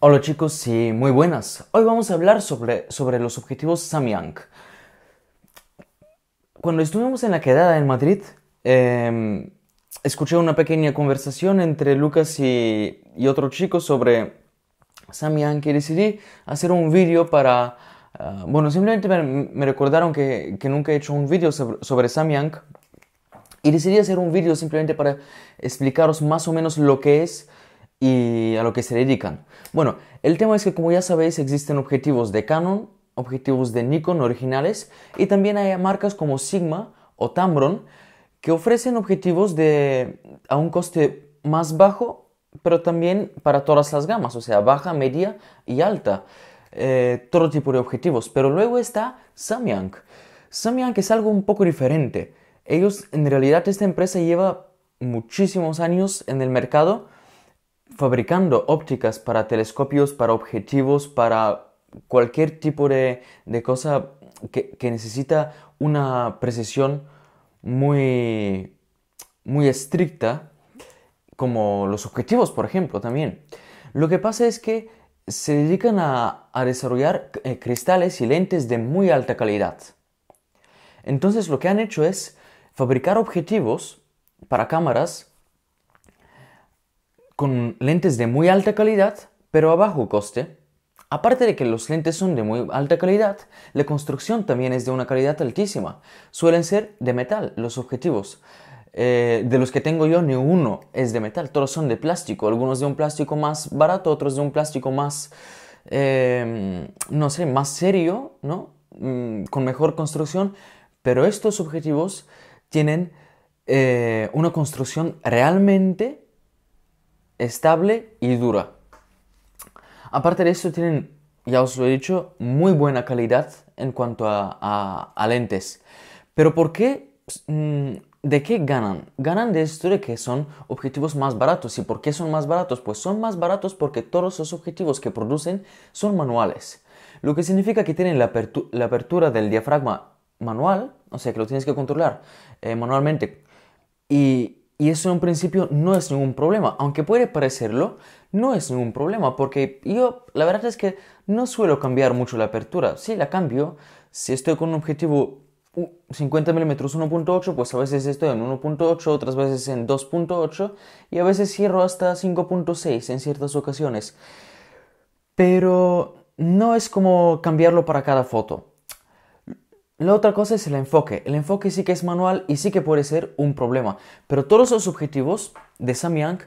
Hola chicos y muy buenas. Hoy vamos a hablar sobre, sobre los objetivos Samyang. Cuando estuvimos en la quedada en Madrid, em, escuché una pequeña conversación entre Lucas y, otro chico sobre Samyang y decidí hacer un vídeo para... Ah, bueno, simplemente me, recordaron que, nunca he hecho un vídeo sobre, sobre Samyang y decidí hacer un vídeo simplemente para explicaros más o menos lo que es y a lo que se dedican. Bueno, el tema es que como ya sabéis existen objetivos de Canon, objetivos de Nikon originales y también hay marcas como Sigma o Tamron que ofrecen objetivos de a un coste más bajo, pero también para todas las gamas, o sea, baja, media y alta, eh, todo tipo de objetivos. Pero luego está Samyang. Samyang es algo un poco diferente. Ellos, en realidad, esta empresa lleva muchísimos años en el mercado fabricando ópticas para telescopios, para objetivos, para cualquier tipo de, cosa que, necesita una precisión muy, muy estricta, como los objetivos, por ejemplo, también. Lo que pasa es que se dedican a, desarrollar eh, cristales y lentes de muy alta calidad. Entonces lo que han hecho es fabricar objetivos para cámaras con lentes de muy alta calidad, pero a bajo coste. Aparte de que los lentes son de muy alta calidad, la construcción también es de una calidad altísima. Suelen ser de metal los objetivos. Eh, de los que tengo yo, ni uno es de metal, todos son de plástico, algunos de un plástico más barato, otros de un plástico más, em, no sé, más serio, ¿no? Mm, con mejor construcción, pero estos objetivos tienen eh, una construcción realmente estable y dura. Aparte de eso, tienen, ya os lo he dicho, muy buena calidad en cuanto a, lentes. Pero ¿por qué? Mm, ¿De qué ganan? Ganan de esto de que son objetivos más baratos. ¿Y por qué son más baratos? Pues son más baratos porque todos los objetivos que producen son manuales. Lo que significa que tienen la, apertura del diafragma manual, o sea que lo tienes que controlar eh, manualmente. Y, y eso en principio no es ningún problema, aunque puede parecerlo, no es ningún problema, porque yo la verdad es que no suelo cambiar mucho la apertura. Si la cambio, si estoy con un objetivo 50 milímetros 1.8, pues a veces estoy en 1.8, otras veces en 2.8 y a veces cierro hasta 5.6 en ciertas ocasiones. Pero no es como cambiarlo para cada foto. La otra cosa es el enfoque. El enfoque sí que es manual y sí que puede ser un problema. Pero todos los objetivos de Samyang,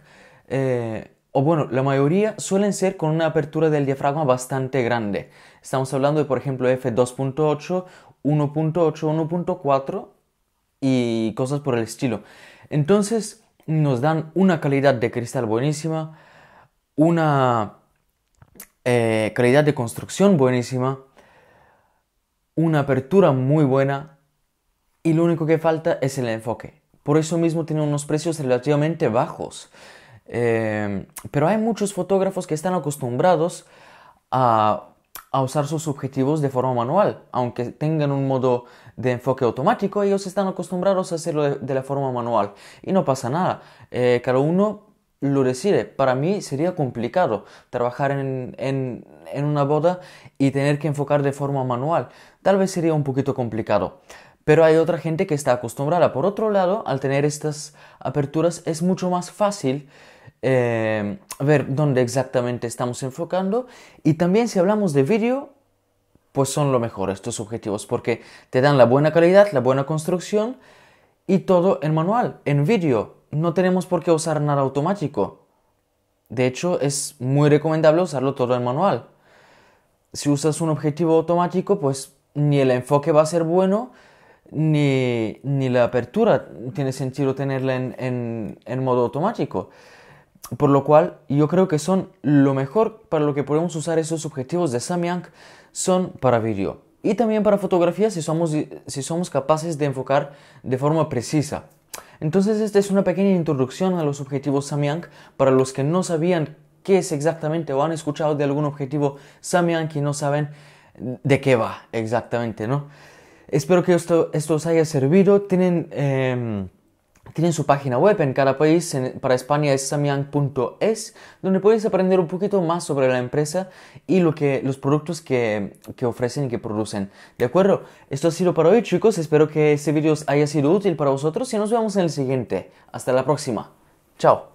eh, o bueno, la mayoría suelen ser con una apertura del diafragma bastante grande. Estamos hablando de, por ejemplo, F2.8, 1.8, 1.4 y cosas por el estilo. Entonces nos dan una calidad de cristal buenísima, una eh, calidad de construcción buenísima una apertura muy buena y lo único que falta es el enfoque. Por eso mismo tiene unos precios relativamente bajos. Em, pero hay muchos fotógrafos que están acostumbrados a, usar sus objetivos de forma manual. Aunque tengan un modo de enfoque automático, ellos están acostumbrados a hacerlo de, la forma manual. Y no pasa nada. Eh, cada uno lo decide. Para mí sería complicado trabajar en, una boda y tener que enfocar de forma manual. Tal vez sería un poquito complicado. Pero hay otra gente que está acostumbrada. Por otro lado, al tener estas aperturas es mucho más fácil eh, ver dónde exactamente estamos enfocando. Y también si hablamos de vídeo, pues son lo mejor estos objetivos porque te dan la buena calidad, la buena construcción y todo en manual, en vídeo no tenemos por qué usar nada automático. De hecho, es muy recomendable usarlo todo en manual. Si usas un objetivo automático, pues ni el enfoque va a ser bueno, ni, la apertura tiene sentido tenerla en, modo automático. Por lo cual, yo creo que son lo mejor para lo que podemos usar esos objetivos de Samyang son para vídeo y también para fotografía si somos, si somos capaces de enfocar de forma precisa. Entonces esta es una pequeña introducción a los objetivos Samyang para los que no sabían qué es exactamente o han escuchado de algún objetivo Samyang y no saben de qué va exactamente, ¿no? Espero que esto, os haya servido. Tienen... Em, tienen su página web en cada país, para España es samyang.es, donde puedes aprender un poquito más sobre la empresa y lo que, los productos que, que, ofrecen y que producen. ¿De acuerdo? Esto ha sido para hoy chicos, espero que este vídeo haya sido útil para vosotros y nos vemos en el siguiente. Hasta la próxima. Chao.